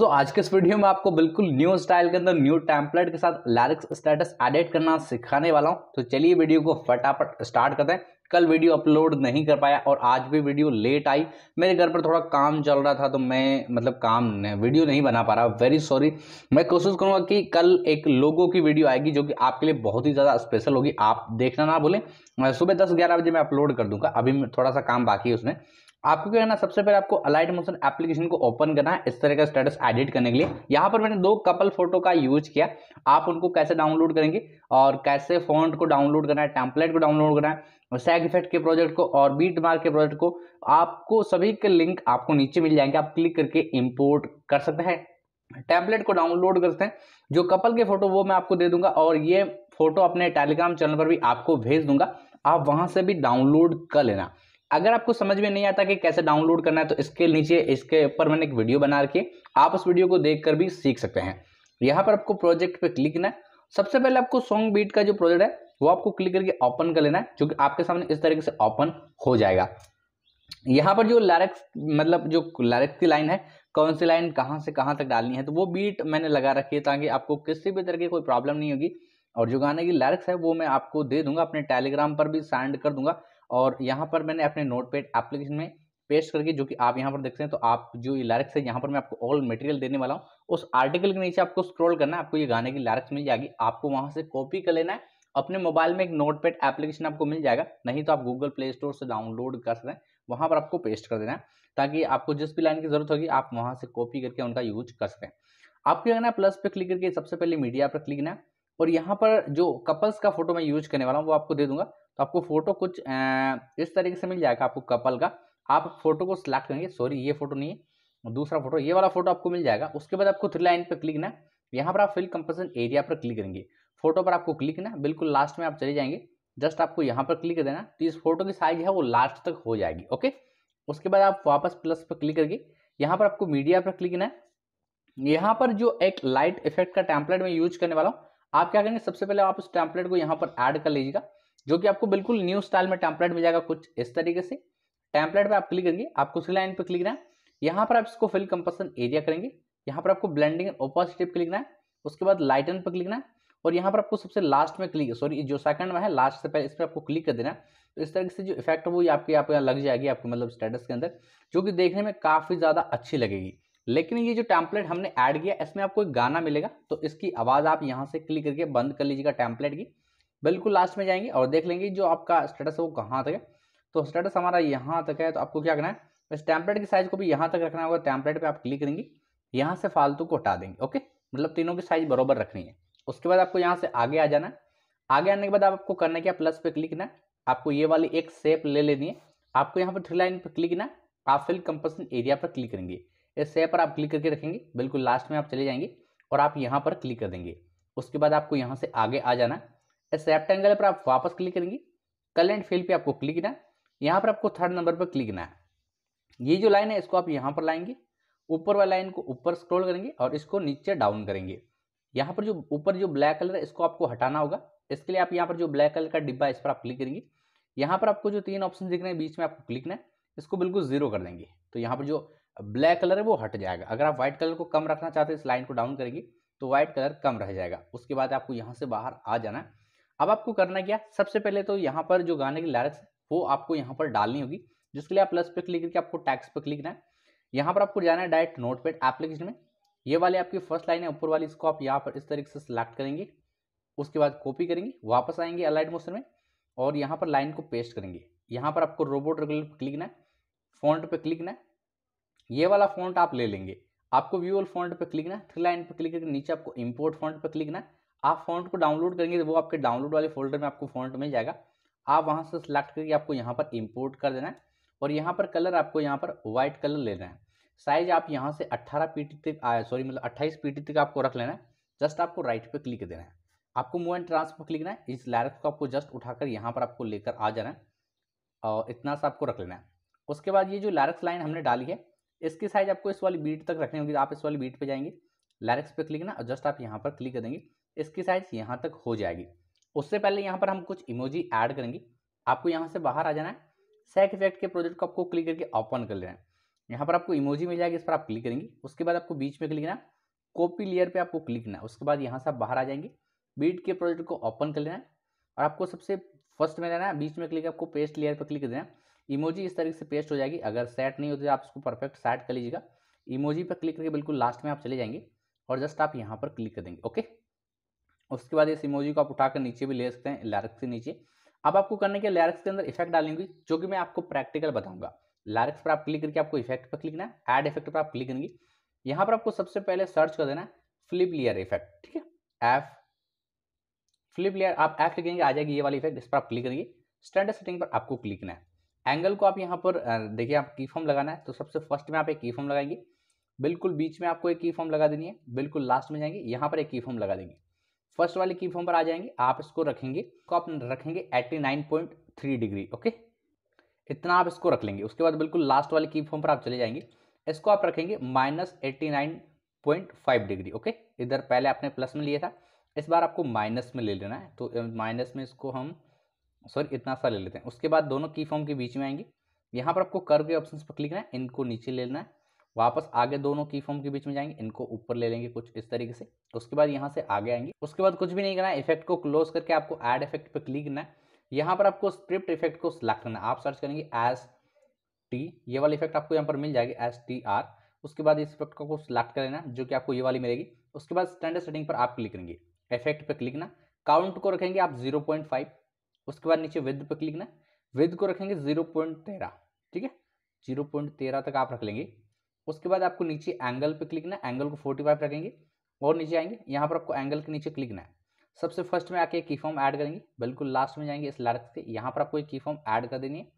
दोस्तों आज के इस वीडियो में आपको बिल्कुल न्यू स्टाइल के अंदर न्यू टैंपलेट के साथ लैरिक्स स्टेटस एडिट करना सिखाने वाला हूं तो चलिए वीडियो को फटाफट स्टार्ट करते हैं कल वीडियो अपलोड नहीं कर पाया और आज भी वीडियो लेट आई मेरे घर पर थोड़ा काम चल रहा था तो मैं मतलब काम नहीं, वीडियो नहीं बना पा रहा वेरी सॉरी मैं कोशिश करूंगा कि कल एक लोगों की वीडियो आएगी जो कि आपके लिए बहुत ही ज़्यादा स्पेशल होगी आप देखना ना भूलें सुबह दस ग्यारह बजे मैं अपलोड कर दूंगा अभी थोड़ा सा काम बाकी है उसमें आपको क्या करना सबसे पहले आपको अलाइट मोशन एप्लीकेशन को ओपन करना है इस तरह का स्टेटस एडिट करने के लिए यहाँ पर मैंने दो कपल फोटो का यूज किया आप उनको कैसे डाउनलोड करेंगे और कैसे फॉन्ट को डाउनलोड करना है टैंपलेट को डाउनलोड करना है और सैग इफेक्ट के प्रोजेक्ट को और बीट मार्क के प्रोजेक्ट को आपको सभी के लिंक आपको नीचे मिल जाएंगे आप क्लिक करके इम्पोर्ट कर सकते हैं टैंपलेट को डाउनलोड कर सकते हैं जो कपल के फोटो वो मैं आपको दे दूंगा और ये फोटो अपने टेलीग्राम चैनल पर भी आपको भेज दूंगा आप वहां से भी डाउनलोड कर लेना अगर आपको समझ में नहीं आता कि कैसे डाउनलोड करना है तो इसके नीचे इसके ऊपर मैंने एक वीडियो बना रखी है आप उस वीडियो को देख कर भी सीख सकते हैं यहाँ पर आपको प्रोजेक्ट पर क्लिक करना है सबसे पहले आपको सॉन्ग बीट का जो प्रोजेक्ट है वो आपको क्लिक करके ओपन कर लेना है जो कि आपके सामने इस तरीके से ओपन हो जाएगा यहाँ पर जो लैरिक्स मतलब जो लैरिक्स की लाइन है कौन सी लाइन कहाँ से कहाँ तक डालनी है तो वो बीट मैंने लगा रखी है ताकि आपको किसी भी तरह की कोई प्रॉब्लम नहीं होगी और जो गाने की लैरिक्स है वो मैं आपको दे दूंगा अपने टेलीग्राम पर भी सेंड कर दूंगा और यहाँ पर मैंने अपने नोट पेड एप्लीकेशन में पेस्ट करके जो कि आप यहाँ पर देख सकते हैं तो आप जो ये लैरिक्स है यहाँ पर मैं आपको ऑल मटेरियल देने वाला हूँ उस आर्टिकल के नीचे आपको स्क्रॉल करना है आपको ये गाने की लैरिक्स मिल जाएगी आपको वहाँ से कॉपी कर लेना है अपने मोबाइल में एक नोट पेड एप्लीकेशन आपको मिल जाएगा नहीं तो आप गूगल प्ले स्टोर से डाउनलोड कर सकते हैं वहाँ पर आपको पेस्ट कर देना है ताकि आपको जिस भी लाइन की जरूरत होगी आप वहाँ से कॉपी करके उनका यूज कर सकें आपको करना है प्लस पे क्लिक करके सबसे पहले मीडिया पर क्लिक करना है और यहाँ पर जो कपल्स का फोटो मैं यूज करने वाला हूँ वो आपको दे दूंगा आपको फोटो कुछ इस तरीके से मिल जाएगा आपको कपल का आप फोटो को सिलेक्ट करेंगे सॉरी ये फोटो नहीं है दूसरा फोटो ये वाला फोटो आपको मिल जाएगा उसके बाद आपको थ्री लाइन पर क्लिक ना यहाँ पर आप फिल कंपल्सन एरिया पर क्लिक करेंगे फोटो पर आपको क्लिक ना बिल्कुल लास्ट में आप चले जाएंगे जस्ट आपको यहाँ पर क्लिक कर देना तो इस फोटो की साइज है वो लास्ट तक हो जाएगी ओके उसके बाद आप वापस प्लस पर क्लिक करके यहाँ पर आपको मीडिया पर क्लिक करना है यहाँ पर जो एक लाइट इफेक्ट का टैंपलेट में यूज करने वाला हूँ आप क्या करेंगे सबसे पहले आप उस टैंपलेट को यहाँ पर ऐड कर लीजिएगा जो कि आपको बिल्कुल न्यू स्टाइल में टेम्पलेट मिल जाएगा कुछ इस तरीके से टेम्पलेट पे आप क्लिक करेंगे आपको उसी लाइन पे क्लिक करना है यहाँ पर आप इसको फिल कंपसन एरिया करेंगे यहाँ पर आपको ब्लेंडिंग एंड ओपोजिटिव पे क्लिक करना है उसके बाद लाइटन पर क्लिक करना है और यहाँ पर आपको सबसे लास्ट में क्लिक सॉरी जो सेकंड में है लास्ट से पहले इस पर आपको क्लिक कर देना तो इस तरह से जो इफेक्ट है वो आपके यहाँ पे लग जाएगी आपके मतलब स्टेटस के अंदर जो कि देखने में काफ़ी ज़्यादा अच्छी लगेगी लेकिन ये जो टैंपलेट हमने ऐड किया इसमें आपको एक गाना मिलेगा तो इसकी आवाज़ आप यहाँ से क्लिक करके बंद कर लीजिएगा टैंपलेट की बिल्कुल लास्ट में जाएंगे और देख लेंगे जो आपका स्टेटस है वो कहाँ तक है तो स्टेटस हमारा यहाँ तक है तो आपको क्या करना है इस टैंपलेट की साइज को भी यहाँ तक रखना होगा टैंपलेट पर आप क्लिक करेंगे यहाँ से फालतू को हटा देंगे ओके मतलब तीनों की साइज बराबर रखनी है उसके बाद आपको यहाँ से आगे आ जाना है आगे आने के बाद आपको करना है क्या प्लस पे क्लिक ना है आपको ये वाली एक सेप ले लेनी है आपको यहाँ पर थ्री लाइन पर क्लिक ना आप फिल कंपल्सन एरिया पर क्लिक करेंगे इस सेप पर आप क्लिक करके रखेंगे बिल्कुल लास्ट में आप चले जाएंगे और आप यहाँ पर क्लिक कर देंगे उसके बाद आपको यहाँ से आगे आ जाना है एक्सेप्ट एंगल पर आप वापस क्लिक करेंगे कलेंट फील्ड पे आपको क्लिक ना यहाँ पर आपको थर्ड नंबर पर क्लिक ना है ये जो लाइन है इसको आप यहाँ पर लाएंगे ऊपर वाला लाइन को ऊपर स्क्रॉल करेंगे और इसको नीचे डाउन करेंगे यहाँ पर जो ऊपर जो ब्लैक कलर है इसको आपको हटाना होगा इसके लिए आप यहाँ पर जो ब्लैक कलर का डिब्बा है इस पर आप क्लिक करेंगे यहाँ पर आपको जो तीन ऑप्शन दिख रहे हैं बीच में आपको क्लिक ना है इसको बिल्कुल जीरो कर देंगे तो यहाँ पर जो ब्लैक कलर है वो हट जाएगा अगर आप व्हाइट कलर को कम रखना चाहते हैं इस लाइन को डाउन करेंगे तो व्हाइट कलर कम रह जाएगा उसके बाद आपको यहाँ से बाहर आ जाना है अब आपको करना क्या सबसे पहले तो यहाँ पर जो गाने की लैरिक्स वो आपको यहाँ पर डालनी होगी जिसके लिए आप प्लस पे क्लिक करके आपको टैक्स पर क्लिक करना है यहाँ पर आपको जाना है डायरेक्ट नोट पेड एप्लीकेशन में ये वाले आपकी फर्स्ट लाइन है ऊपर वाली इसको आप यहाँ पर इस तरीके से सिलेक्ट करेंगे उसके बाद कॉपी करेंगे वापस आएंगे अलाइट मोशन में और यहाँ पर लाइन को पेस्ट करेंगे यहाँ पर आपको रोबोट रेगुलर पर क्लिक ना है फॉन्ट पर क्लिक है ये वाला फॉन्ट आप ले लेंगे आपको व्यूअल फॉन्ट पर क्लिक ना है थ्री लाइन पर क्लिक करके नीचे आपको इम्पोर्ट फॉन्ट पर क्लिक है आप फॉन्ट को डाउनलोड करेंगे तो वो आपके डाउनलोड वाले फोल्डर में आपको फॉन्ट मिल जाएगा आप वहाँ से सिलेक्ट करके आपको यहाँ पर इम्पोर्ट कर देना है और यहाँ पर कलर आपको यहाँ पर वाइट कलर लेना है साइज आप यहाँ से 18 टी तक सॉरी मतलब 28 टी तक आपको रख लेना है जस्ट आपको राइट पे क्लिक देना है आपको मूव एंड ट्रांसफर क्लिक करना है इस लैरक को आपको जस्ट उठाकर यहाँ पर आपको लेकर आ जाना है और इतना सा आपको रख लेना है उसके बाद ये जो लैरक्स लाइन हमने डाली है इसकी साइज आपको इस वाली बीट तक रखनी होगी आप इस वाली बीट पर जाएंगे लैरक्स पर क्लिक करना और जस्ट आप यहाँ पर क्लिक कर देंगे इसकी साइज यहाँ तक हो जाएगी उससे पहले यहाँ पर हम कुछ इमोजी ऐड करेंगे आपको यहाँ से बाहर आ जाना है सेट इफेक्ट के प्रोजेक्ट को आपको क्लिक करके ओपन कर लेना है यहाँ पर आपको इमोजी मिल जाएगी इस पर आप क्लिक करेंगे उसके बाद आपको बीच में क्लिक करना कॉपी लेयर पे आपको क्लिक करना उसके बाद यहाँ से आप बाहर आ जाएंगे बीट के प्रोजेक्ट को ओपन कर लेना है और आपको सबसे फर्स्ट में लेना है बीच में क्लिक आपको पेस्ट लेयर पर क्लिक कर देना इमोजी इस तरीके से पेस्ट हो जाएगी अगर सेट नहीं होती तो आप इसको परफेक्ट सेट कर लीजिएगा इमोजी पर क्लिक करके बिल्कुल लास्ट में आप चले जाएंगे और जस्ट आप यहाँ पर क्लिक कर देंगे ओके उसके बाद इस इमोजी को आप उठाकर नीचे भी ले सकते हैं लैरिक्स से नीचे अब आपको करने के लैरिक्स के अंदर इफेक्ट डालेंगे जो कि मैं आपको प्रैक्टिकल बताऊंगा लैरिक्स पर आप क्लिक करके आपको इफेक्ट पर क्लिक करना है एड इफेक्ट पर आप क्लिक करेंगे यहाँ पर आपको सबसे पहले सर्च कर देना है फ्लिप लेयर इफेक्ट ठीक है एफ फ्लिप लेयर आप एफ लिखेंगे आ जाएगी ये वाली इफेक्ट इस पर आप क्लिक करेंगे स्टैंडर्ड सेटिंग पर आपको क्लिक करना है एंगल को आप यहाँ पर देखिए आप की फॉर्म लगाना है तो सबसे फर्स्ट में आप एक की फॉर्म लगाएंगे बिल्कुल बीच में आपको एक की फॉर्म लगा देनी है बिल्कुल लास्ट में जाएंगे यहाँ पर एक की फॉर्म लगा देंगे फर्स्ट वाले की फॉर्म पर आ जाएंगे आप इसको रखेंगे तो आप रखेंगे eighty nine point three degree okay इतना आप इसको रख लेंगे उसके बाद बिल्कुल लास्ट वाले की फॉर्म पर आप चले जाएंगे इसको आप रखेंगे minus eighty nine point five degree okay इधर पहले आपने प्लस में लिया था इस बार आपको माइनस में ले लेना है तो माइनस में इसको हम सॉरी इतना सा ले लेते हैं उसके बाद दोनों की फॉर्म के बीच में आएंगे यहाँ पर आपको कर्व के ऑप्शन पर क्लिक करना है इनको नीचे ले लेना है वापस आगे दोनों की फॉर्म के बीच में जाएंगे इनको ऊपर ले लेंगे कुछ इस तरीके से उसके बाद यहाँ से आगे आएंगे उसके बाद कुछ भी नहीं करना है इफेक्ट को क्लोज करके आपको एड इफेक्ट पर क्लिक करना है यहाँ पर आपको स्क्रिप्ट इफेक्ट को सिलेक्ट करना है आप सर्च करेंगे एस टी ये वाला इफेक्ट आपको यहाँ पर मिल जाएगी एस टी आर उसके बाद इस इफेक्ट को सिलेक्ट कर लेना जो कि आपको ये वाली मिलेगी उसके बाद स्टैंडर्ड सेटिंग पर आप क्लिक करेंगे इफेक्ट पर क्लिक ना काउंट को रखेंगे आप जीरो पॉइंट फाइव उसके बाद नीचे विद पर क्लिक ना विद को रखेंगे जीरो पॉइंट तेरह ठीक है जीरो पॉइंट तेरह तक आप रख लेंगे उसके बाद आपको नीचे एंगल पे क्लिक ना एंगल को फोर्टी फाइव रखेंगे और नीचे आएंगे यहाँ पर आपको एंगल के नीचे क्लिक ना है सबसे फर्स्ट में आके एक फॉर्म ऐड करेंगे बिल्कुल लास्ट में जाएंगे इस लार्क से यहाँ पर आपको एक की फॉर्म ऐड कर देनी है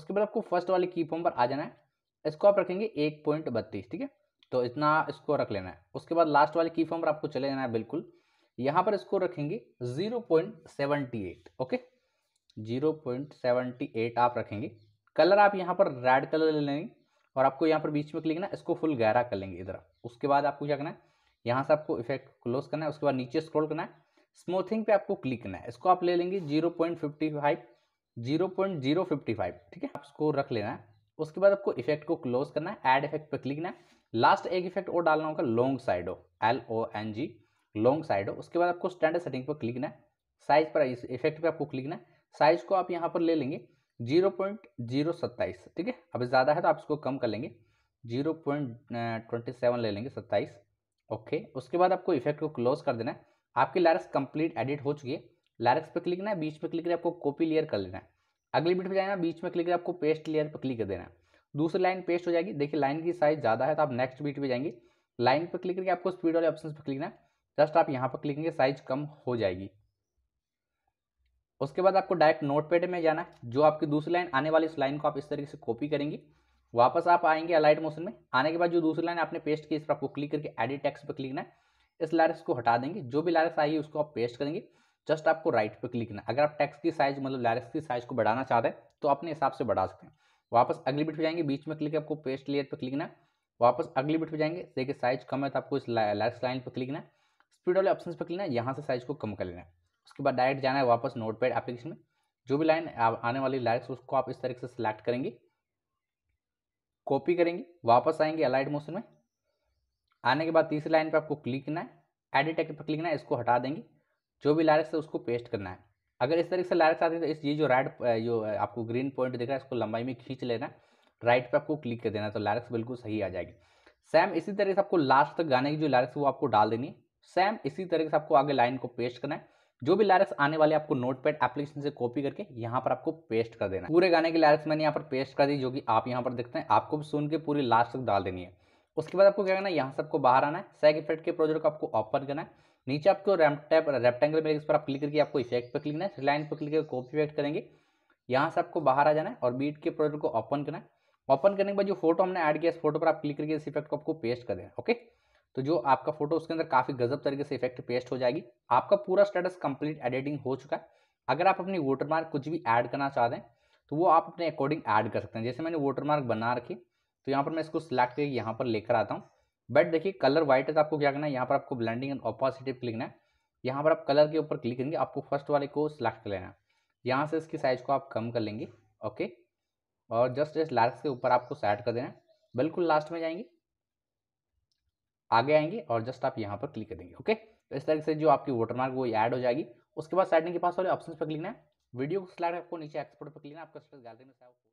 उसके बाद आपको फर्स्ट वाले की फॉर्म पर आ जाना है इसको आप रखेंगे एक पॉइंट बत्तीस ठीक है तो इतना इसको रख लेना है उसके बाद लास्ट वाले की फॉर्म पर आपको चले जाना है बिल्कुल यहाँ पर इसको रखेंगे zero point seventy eight okay zero point eight आप रखेंगे कलर आप यहाँ पर रेड कलर ले लेंगे और आपको यहाँ पर बीच में क्लिक ना इसको फुल गहरा कर लेंगे इधर उसके बाद आपको क्या करना है यहाँ से आपको इफेक्ट क्लोज करना है उसके बाद नीचे स्क्रॉल करना है स्मूथिंग पे आपको क्लिक करना है इसको आप ले लेंगे zero point fifty five zero point zero fifty five ठीक है आप इसको रख लेना है उसके बाद आपको इफेक्ट को क्लोज करना है एड इफेक्ट पर क्लिक करना है लास्ट एक इफेक्ट और डालना होगा लॉन्ग साइड हो L O N G long side हो उसके बाद आपको स्टैंडर्ड सेटिंग पर क्लिक करना है साइज पर इफेक्ट पर आपको क्लिक करना है साइज को आप यहाँ पर ले लेंगे जीरो पॉइंट जीरो सत्ताईस ठीक है अब ज़्यादा है तो आप इसको कम कर लेंगे जीरो पॉइंट ट्वेंटी सेवन ले लेंगे सत्ताईस ओके उसके बाद आपको इफेक्ट को क्लोज कर देना है आपकी लैरिक्स कंप्लीट एडिट हो चुकी है लैरिक्स पे क्लिक ना है बीच में क्लिक करके आपको कॉपी लेयर कर लेना है अगली बीट पर जाना बीच में क्लिक करके आपको पेस्ट लेयर पर क्लिक कर देना है दूसरी लाइन पेस्ट हो जाएगी देखिए लाइन की साइज ज़्यादा है तो आप नेक्स्ट बीट पर जाएंगे लाइन पर क्लिक करके आपको स्पीड वाले ऑप्शन पर क्लिक ना है जस्ट आप यहाँ पर क्लिक करेंगे साइज कम हो जाएगी उसके बाद आपको डायरेक्ट नोटपैड में जाना है जो आपकी दूसरी लाइन आने वाली इस लाइन को आप इस तरीके से कॉपी करेंगे वापस आप आएंगे अलाइट मोशन में आने के बाद जो दूसरी लाइन आपने पेस्ट की इस पर आपको क्लिक करके एडिट टेक्स्ट पर क्लिक है इस लारेक्स को हटा देंगे जो भी लारेक्स आएगी उसको आप पेस्ट करेंगे जस्ट आपको राइट पर क्लिक अगर आप टेक्स की साइज मतलब लारेक्स की साइज को बढ़ाना चाहते हैं तो अपने हिसाब से बढ़ा सकते हैं वापस अगली बिट पर जाएंगे बीच में क्लिक आपको पेस्ट लेयर पर क्लिक करना वापस अगली बिट पर जाएंगे देखिए साइज कम है तो आपको इस लारेक्स लाइन पर क्लिक करना स्पीड वाले ऑप्शन पर क्लिक करना यहाँ से साइज को कम कर लेना है उसके बाद डायरेक्ट जाना है वापस नोट पैड एप्लीकेशन में जो भी लाइन आने वाली लाइक्स उसको आप इस तरीके से सिलेक्ट करेंगे कॉपी करेंगे वापस आएंगे अलाइड मोशन में आने के बाद तीसरी लाइन पर आपको क्लिक करना है एडिट एक्ट पर क्लिक करना है इसको हटा देंगे जो भी लाइक्स है उसको पेस्ट करना है अगर इस तरीके से लाइक्स आती है तो इस ये जो राइट जो आपको ग्रीन पॉइंट दिख रहा है इसको लंबाई में खींच लेना राइट पर आपको क्लिक कर देना तो लैरिक्स बिल्कुल सही आ जाएगी सेम इसी तरीके से आपको लास्ट तक गाने की जो लाइक्स वो आपको डाल देनी है सेम इसी तरीके से आपको आगे लाइन को पेस्ट करना है जो भी लैरिक्स आने वाले आपको नोट पैड एप्लीकेशन से कॉपी करके यहाँ पर आपको पेस्ट कर देना पूरे गाने की लैरिक्स मैंने यहाँ पर पेस्ट कर दी जो कि आप यहाँ पर देखते हैं आपको भी सुन के पूरी लास्ट तक डाल देनी है उसके बाद आपको क्या करना है यहाँ से आपको बाहर आना है साइड इफेक्ट के प्रोजेक्ट को आपको ओपन करना है नीचे आपको रैम्प टैप रेप्टेंगल में इस पर आप क्लिक करके आपको इफेक्ट पर क्लिक करना है लाइन पर क्लिक करके कॉपी इफेक्ट करेंगे यहाँ से आपको बाहर आ जाना है और बीट के प्रोजेक्ट को ओपन करना है ओपन करने के बाद जो फोटो हमने ऐड किया इस फोटो पर आप क्लिक करके इस इफेक्ट को आपको पेस्ट कर देना ओके तो जो आपका फोटो उसके अंदर काफ़ी गजब तरीके से इफेक्ट पेस्ट हो जाएगी आपका पूरा स्टेटस कंप्लीट एडिटिंग हो चुका है अगर आप अपनी वोटरमार्क कुछ भी ऐड करना चाहते हैं तो वो आप अपने अकॉर्डिंग ऐड कर सकते हैं जैसे मैंने वोटरमार्क बना रखी तो यहाँ पर मैं इसको सिलेक्ट करके यहाँ पर लेकर आता हूँ बट देखिए कलर व्हाइट है तो आपको क्या करना है यहाँ पर आपको ब्लैंडिंग एंड ऑपोजिटिव लिखना है यहाँ पर आप कलर के ऊपर क्लिक करेंगे आपको फर्स्ट वाले को सिलेक्ट कर लेना है यहाँ से इसकी साइज़ को आप कम कर लेंगे ओके और जस्ट इस लार्क्स के ऊपर आपको सेट कर देना है बिल्कुल लास्ट में जाएंगे आगे आएंगे और जस्ट आप यहाँ पर क्लिक कर देंगे ओके तो इस तरीके से जो आपकी वाटरमार्क वो ऐड हो जाएगी उसके बाद साइडिंग के पास वाले ऑप्शन पर क्लिक है वीडियो को स्लाइड आपको नीचे एक्सपोर्ट पर क्लिक है आपका गैलरी में